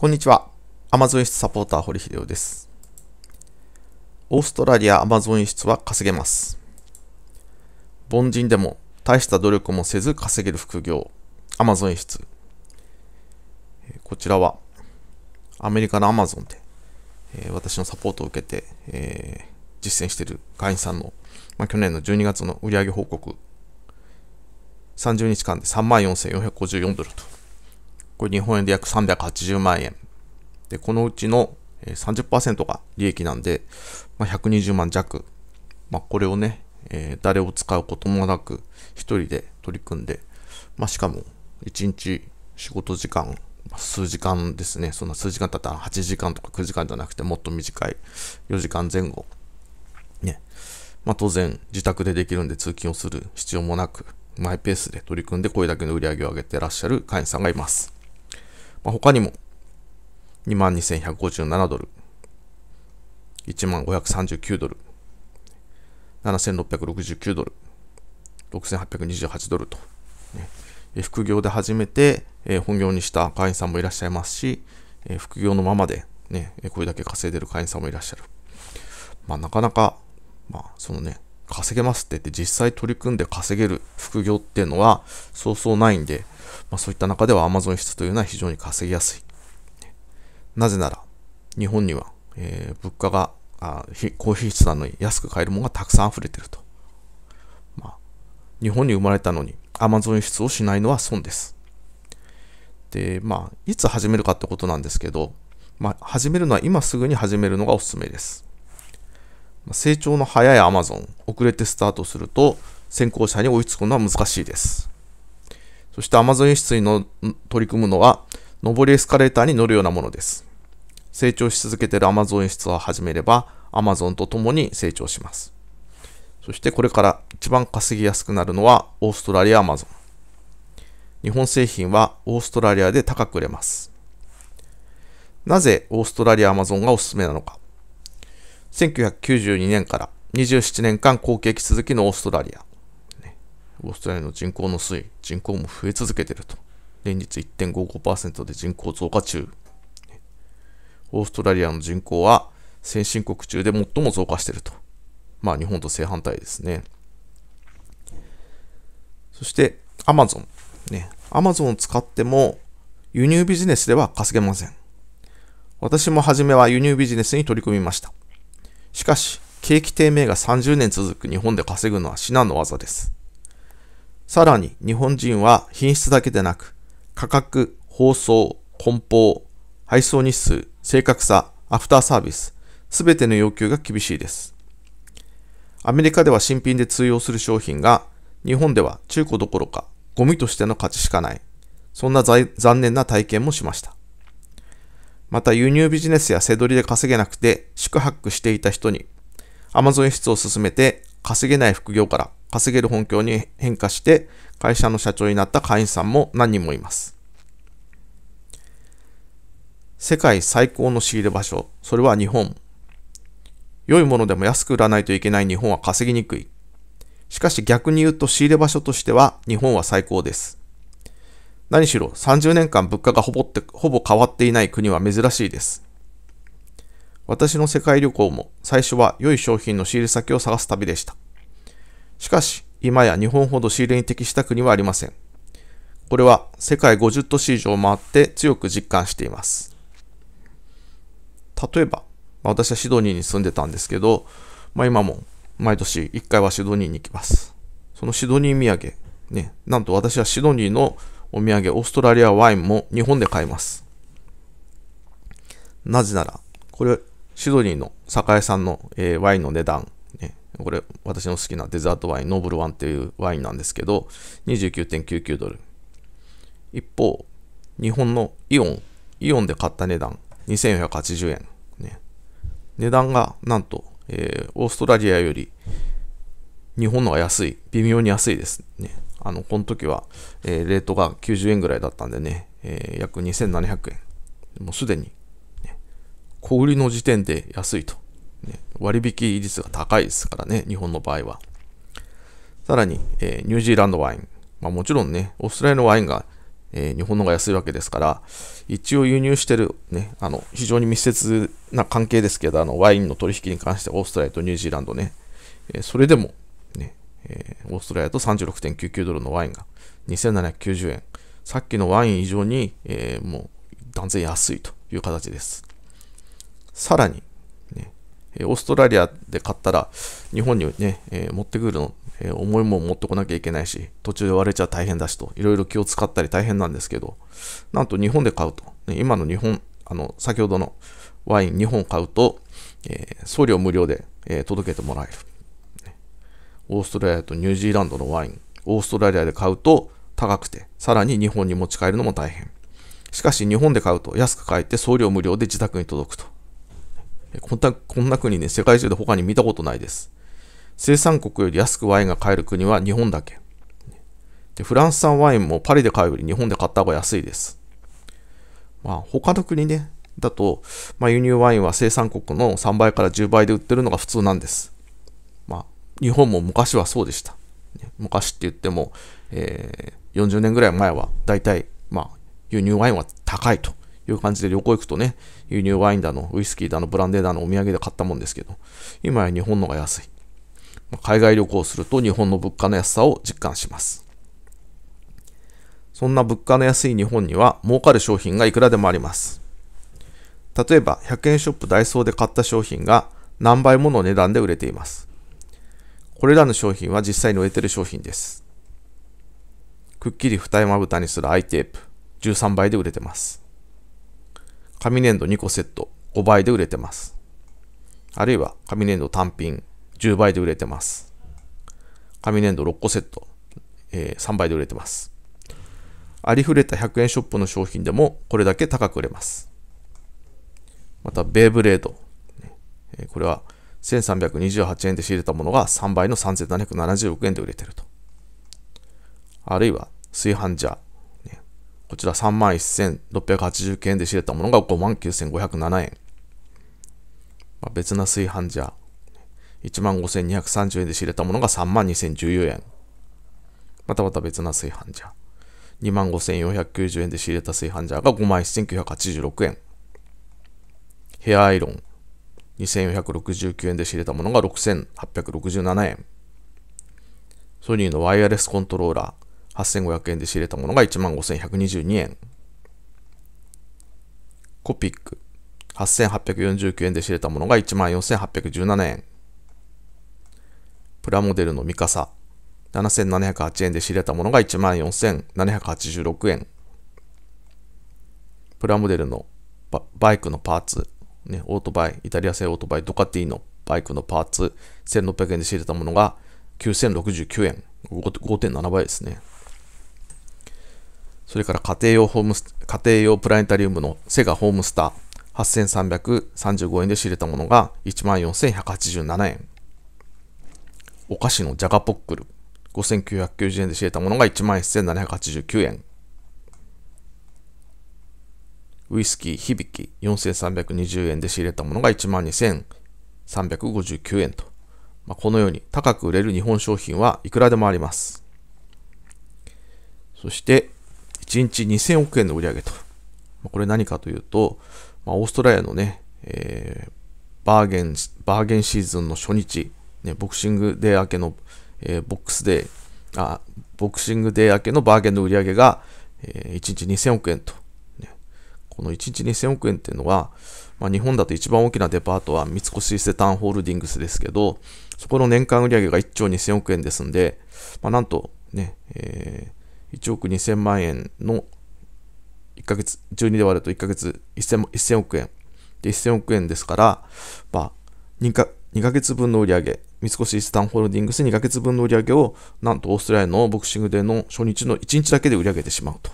こんにちは。アマゾン輸出サポーター堀秀夫です。オーストラリアアマゾン輸出は稼げます。凡人でも大した努力もせず稼げる副業、アマゾン輸出。こちらはアメリカのアマゾンで、え私のサポートを受けて、え実践している会員さんの、ま去年の12月の売上報告30日間で34,454ドルとこれ日本円で約380万円。で、このうちの30%が利益なんで、まあ、120万弱。まあ、これをね、えー、誰を使うこともなく、一人で取り組んで、まあ、しかも、1日仕事時間、数時間ですね。そんな数時間だったら8時間とか9時間じゃなくて、もっと短い4時間前後。ね。まあ、当然、自宅でできるんで通勤をする必要もなく、マイペースで取り組んで、これだけの売り上げを上げてらっしゃる会員さんがいます。まあ、他にも22,157ドル、1 5 3 9ドル、7,669ドル、6,828ドルと、ね、副業で初めて、えー、本業にした会員さんもいらっしゃいますし、えー、副業のままで、ね、これだけ稼いでる会員さんもいらっしゃる。まあ、なかなか、まあ、そのね、稼げますって言って実際取り組んで稼げる副業っていうのはそうそうないんで、まあ、そういった中ではアマゾン室というのは非常に稼ぎやすい。なぜなら、日本には、えー、物価が、あ高品質なのに安く買えるものがたくさん溢れてると。まあ、日本に生まれたのに Amazon 輸出をしないのは損です。で、まあ、いつ始めるかってことなんですけど、まあ、始めるのは今すぐに始めるのがおすすめです。成長の早い Amazon、遅れてスタートすると、先行者に追いつくのは難しいです。そして Amazon 輸出にの取り組むのは、上りエスカレーターに乗るようなものです。成長し続けている Amazon 輸出を始めれば、Amazon と共に成長します。そしてこれから一番稼ぎやすくなるのはオーストラリア Amazon。日本製品はオーストラリアで高く売れます。なぜオーストラリア Amazon がおすすめなのか。1992年から27年間後継機続きのオーストラリア。オーストラリアの人口の推移、人口も増え続けていると。連日1.55%で人口増加中。オーストラリアの人口は先進国中で最も増加していると。まあ日本と正反対ですね。そしてアマゾン。ね、アマゾンを使っても輸入ビジネスでは稼げません。私も初めは輸入ビジネスに取り組みました。しかし、景気低迷が30年続く日本で稼ぐのは至難の業です。さらに日本人は品質だけでなく、価格、包装、梱包、配送日数、正確さ、アフターサービス、すべての要求が厳しいです。アメリカでは新品で通用する商品が、日本では中古どころか、ゴミとしての価値しかない。そんな残念な体験もしました。また輸入ビジネスや背取りで稼げなくて宿泊していた人にアマゾン輸出室を進めて稼げない副業から稼げる本業に変化して会社の社長になった会員さんも何人もいます。世界最高の仕入れ場所、それは日本。良いものでも安く売らないといけない日本は稼ぎにくい。しかし逆に言うと仕入れ場所としては日本は最高です。何しろ30年間物価がほぼってほぼ変わっていない国は珍しいです。私の世界旅行も最初は良い商品の仕入れ先を探す旅でした。しかし、今や日本ほど仕入れに適した国はありません。これは世界50都市以上回って強く実感しています。例えば、まあ、私はシドニーに住んでたんですけど、まあ、今も毎年1回はシドニーに行きます。そのシドニー土産、ね、なんと私はシドニーのお土産オーストラリアワインも日本で買います。なぜなら、これ、シドニーの酒屋さんの、えー、ワインの値段、これ私の好きなデザートワイン、ノーブルワンっていうワインなんですけど、29.99ドル。一方、日本のイオン、イオンで買った値段、2480円。ね、値段がなんと、えー、オーストラリアより日本のが安い、微妙に安いですね。あの、この時は、えー、レートが90円ぐらいだったんでね、えー、約2700円。もうすでに、ね、小売りの時点で安いと。ね、割引率が高いですからね、日本の場合は。さらに、えー、ニュージーランドワイン。まあ、もちろんね、オーストラリアのワインが、えー、日本の方が安いわけですから、一応輸入してる、ね、あの非常に密接な関係ですけど、あのワインの取引に関してオーストラリアとニュージーランドね、えー、それでもね、えー、オーストラリアと36.99ドルのワインが2790円。さっきのワイン以上に、えー、もう断然安いという形です。さらに、えオーストラリアで買ったら、日本にね、えー、持ってくるの、えー、重いもん持ってこなきゃいけないし、途中で割れちゃ大変だしと、いろいろ気を使ったり大変なんですけど、なんと日本で買うと、ね、今の日本、あの、先ほどのワイン2本買うと、えー、送料無料で、え届けてもらえる。オーストラリアとニュージーランドのワイン、オーストラリアで買うと高くて、さらに日本に持ち帰るのも大変。しかし日本で買うと安く買えて送料無料で自宅に届くと。こんな、こんな国ね、世界中で他に見たことないです。生産国より安くワインが買える国は日本だけ。でフランス産ワインもパリで買うより日本で買った方が安いです。まあ、他の国ね、だと、まあ、輸入ワインは生産国の3倍から10倍で売ってるのが普通なんです。まあ、日本も昔はそうでした。昔って言っても、えー、40年ぐらい前は、だいたい、まあ、輸入ワインは高いと。いう感じで旅行行くとね、輸入ワインだの、ウイスキーだの、ブランデーだの、お土産で買ったもんですけど、今や日本のが安い。海外旅行すると日本の物価の安さを実感します。そんな物価の安い日本には儲かる商品がいくらでもあります。例えば100円ショップダイソーで買った商品が何倍もの値段で売れています。これらの商品は実際に売れている商品です。くっきり二重まぶたにするアイテープ、13倍で売れてます。紙粘土2個セット5倍で売れてます。あるいは紙粘土単品10倍で売れてます。紙粘土6個セット、えー、3倍で売れてます。ありふれた100円ショップの商品でもこれだけ高く売れます。また、ベイブレード。これは1328円で仕入れたものが3倍の3776円で売れてると。あるいは、炊飯ジャー。こちら3万1689円で仕入れたものが5万9507円。まあ、別な炊飯ジャー。1万5230円で仕入れたものが3万2014円。またまた別な炊飯ジャー。2万5490円で仕入れた炊飯ジャーが5万1986円。ヘアアイロン。2469円で仕入れたものが6867円。ソニーのワイヤレスコントローラー、8500円で仕入れたものが15,122円。コピック。8849円で仕入れたものが14,817円。プラモデルのミカサ。7708円で仕入れたものが14,786円。プラモデルのバイクのパーツ、ね、オートバイ、イタリア製オートバイ、ドカティのバイクのパーツ、1600円で仕入れたものが9,069円。5.7倍ですね。それから家庭用ホーム家庭用プラネタリウムのセガホームスター、8335円で仕入れたものが14,187円。お菓子のジャガポックル、5,990円で仕入れたものが11,789円。ウイスキー響き4320円で仕入れたものが12,359円と、まあ、このように高く売れる日本商品はいくらでもあります。そして、1日2000億円の売り上げと。これ何かというと、まあ、オーストラリアのね、えー、バーゲン、バーゲンシーズンの初日、ね、ボクシングデー明けの、えー、ボックスデー、あ、ボクシングデー明けのバーゲンの売り上げが、えー、1日2000億円と、ね。この1日2000億円っていうのは、まあ、日本だと一番大きなデパートは三越伊勢丹ホールディングスですけど、そこの年間売り上げが1兆2000億円ですんで、まあ、なんとね、えー1億2000万円の1ヶ月、12で割ると1ヶ月 1000, 1000億円。で、1000億円ですから、まあ、2か、2ヶ月分の売り上げ、三越イスタンホールディングス2ヶ月分の売り上げを、なんとオーストラリアのボクシングデーの初日の1日だけで売り上げてしまうと。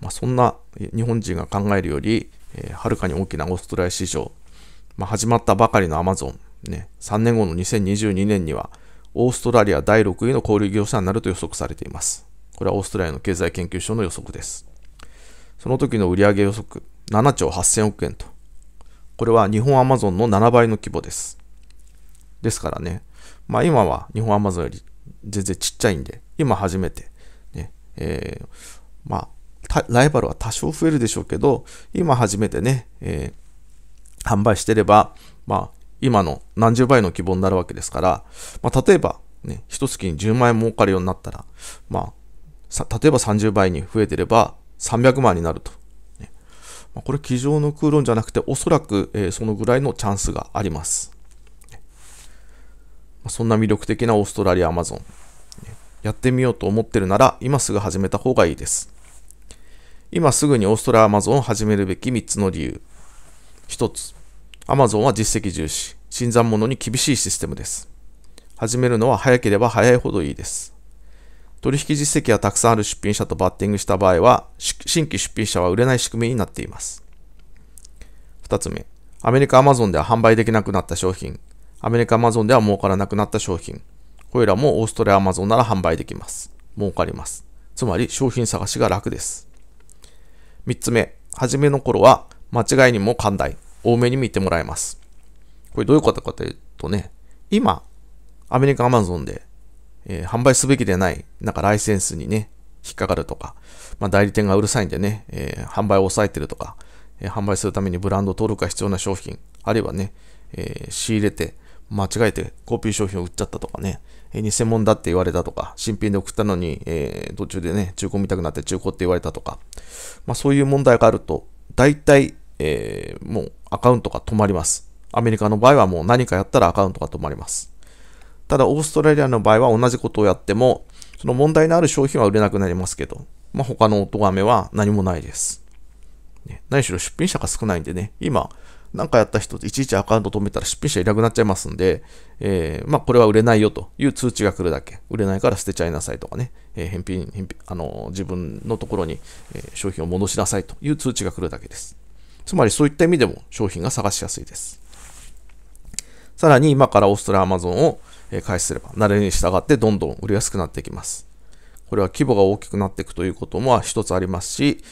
まあ、そんな日本人が考えるより、えー、はるかに大きなオーストラリア市場、まあ、始まったばかりのアマゾン、ね、3年後の2022年にはオーストラリア第6位の小売業者になると予測されています。これはオーストラリアの経済研究所の予測です。その時の売上予測、7兆8000億円と。これは日本アマゾンの7倍の規模です。ですからね、まあ今は日本アマゾンより全然ちっちゃいんで、今初めて、ね、えー、まあ、ライバルは多少増えるでしょうけど、今初めてね、えー、販売してれば、まあ、今の何十倍の規模になるわけですから、まあ、例えば、ね、一月に10万円儲かるようになったら、まあ、例えば30倍に増えてれば300万になると。ね、まあ、これ、机上の空論じゃなくて、おそらく、えー、そのぐらいのチャンスがあります。まあ、そんな魅力的なオーストラリア・アマゾン。やってみようと思ってるなら、今すぐ始めた方がいいです。今すぐにオーストラリア・アマゾンを始めるべき3つの理由。1つ、アマゾンは実績重視、新参者に厳しいシステムです。始めるのは早ければ早いほどいいです。取引実績がたくさんある出品者とバッティングした場合は、新規出品者は売れない仕組みになっています。2つ目、アメリカ Amazon では販売できなくなった商品、アメリカ Amazon では儲からなくなった商品、これらもオーストラリア Amazon なら販売できます。儲かります。つまり商品探しが楽です。3つ目、初めの頃は間違いにも寛大。多めに見てもらえます。これどういうことかというとね、今、アメリカ Amazon で、えー、販売すべきでない、なんかライセンスにね、引っかかるとか、まあ、代理店がうるさいんでね、えー、販売を抑えてるとか、えー、販売するためにブランド登録が必要な商品、あるいはね、え仕入れて、間違えてコピー商品を売っちゃったとかね、え偽物だって言われたとか、新品で送ったのに、え途中でね、中古見たくなって中古って言われたとか、まあ、そういう問題があると、大体えー、もうアカウントが止まります。アメリカの場合はもう何かやったらアカウントが止まります。ただ、オーストラリアの場合は同じことをやっても、その問題のある商品は売れなくなりますけど、まあ、他の音がめは何もないです。ね、何しろ出品者が少ないんでね、今、何かやった人、いちいちアカウント止めたら出品者いなくなっちゃいますんで、えー、まあ、これは売れないよという通知が来るだけ。売れないから捨てちゃいなさいとかね、えー、返品、返品、あのー、自分のところに、え商品を戻しなさいという通知が来るだけです。つまりそういった意味でも商品が探しやすいです。さらに今からオーストラリアアマゾンを開始すれば、慣れに従ってどんどん売りやすくなっていきます。これは規模が大きくなっていくということも一つありますし、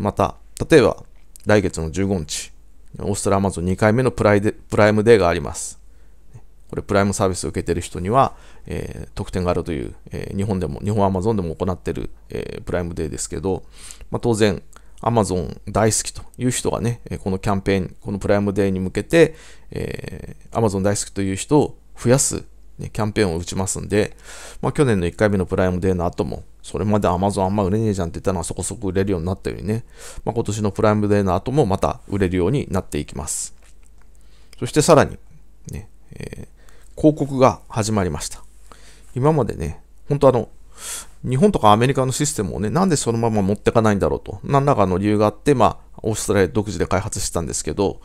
また、例えば来月の15日、オーストラリアアマゾン2回目のプライデプライムデーがあります。これプライムサービスを受けている人には、えー、特典があるという、えー、日本でも、日本アマゾンでも行っている、えー、プライムデーですけど、まあ、当然、Amazon 大好きという人がね、このキャンペーン、このプライムデーに向けて、えー、Amazon 大好きという人を増やす、ね、キャンペーンを打ちますんで、まあ、去年の1回目のプライムデーの後も、それまで Amazon あんま売れねえじゃんって言ったのはそこそこ売れるようになったようにね、まあ、今年のプライムデーの後もまた売れるようになっていきます。そしてさらに、ね、えー、広告が始まりました。今までね、本当あの、日本とかアメリカのシステムをね、なんでそのまま持ってかないんだろうと、何らかの理由があって、まあ、オーストラリア独自で開発したんですけど、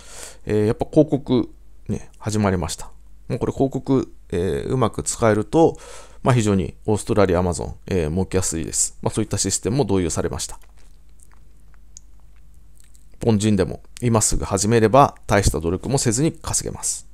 えー、やっぱ広告、ね、始まりました。もうこれ広告、えー、うまく使えると、まあ、非常にオーストラリア、アマゾン、えー、儲けやすいです。まあ、そういったシステムも導入されました。凡人でも今すぐ始めれば大した努力もせずに稼げます。